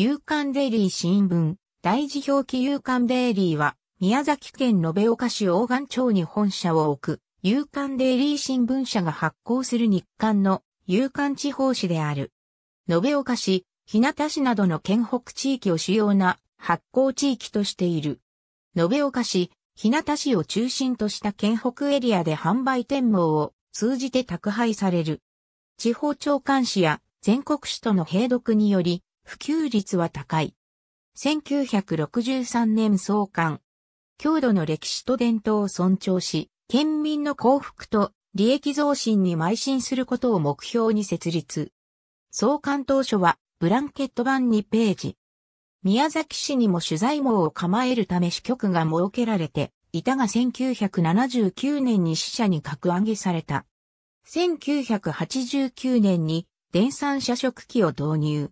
夕刊デイリー新聞、大事表記夕刊デイリーは、宮崎県延岡市大岩町に本社を置く、夕刊デイリー新聞社が発行する日刊の夕刊地方紙である。延岡市、日向市などの県北地域を主要な発行地域としている。延岡市、日向市を中心とした県北エリアで販売店網を通じて宅配される。地方長官市や全国市との併読により、普及率は高い。1963年創刊。郷土の歴史と伝統を尊重し、県民の幸福と利益増進に邁進することを目標に設立。創刊当初はブランケット版2ページ。宮崎市にも取材網を構えるため支局が設けられて、いたが1979年に死者に格上げされた。1989年に電産社食機を導入。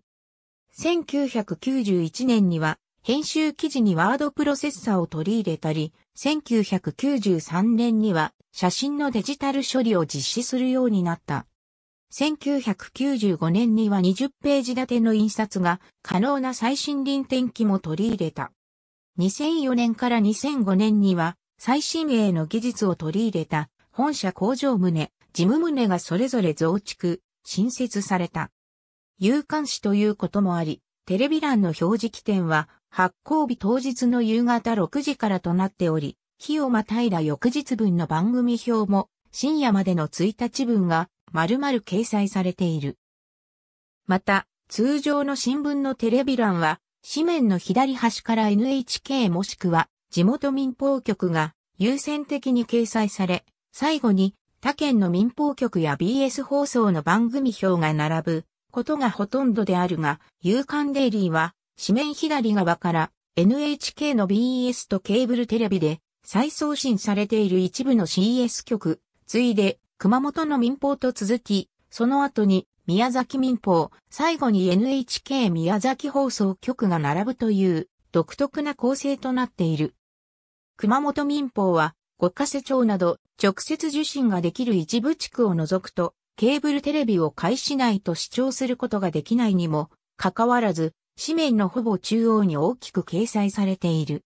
1991年には、編集記事にワードプロセッサを取り入れたり、1993年には写真のデジタル処理を実施するようになった。1995年には20ページ立ての印刷が可能な最新臨転機も取り入れた。2004年から2005年には最新鋭の技術を取り入れた本社工場棟、事務棟がそれぞれ増築、新設された。夕刊誌ということもあり、テレビ欄の表示起点は発行日当日の夕方6時からとなっており、日をまたいだ翌日分の番組表も深夜までの1日分が丸々掲載されている。また、通常の新聞のテレビ欄は、紙面の左端から NHK もしくは地元民放局が優先的に掲載され、最後に他県の民放局や BS 放送の番組表が並ぶことがほとんどであるが、夕刊デイリーは、紙面左側から NHK の BES とケーブルテレビで再送信されている一部の CS 局、ついで熊本の民放と続き、その後に宮崎民放、最後に NHK 宮崎放送局が並ぶという独特な構成となっている。熊本民放は、五ヶ瀬町など直接受信ができる一部地区を除くと、ケーブルテレビを介しないと視聴することができないにも、かかわらず、紙面のほぼ中央に大きく掲載されている。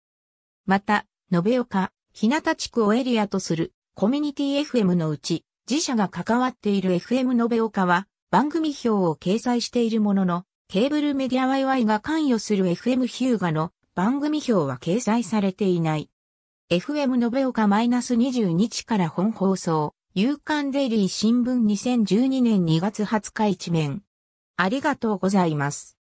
また、延岡、日向地区をエリアとするコミュニティ FM のうち、自社が関わっている FM 延岡は、番組表を掲載しているものの、ケーブルメディア YY が関与する FM ヒューガの番組表は掲載されていない。FM 延岡 -22 日から本放送。夕刊デイリー新聞2012年2月20日一面。ありがとうございます。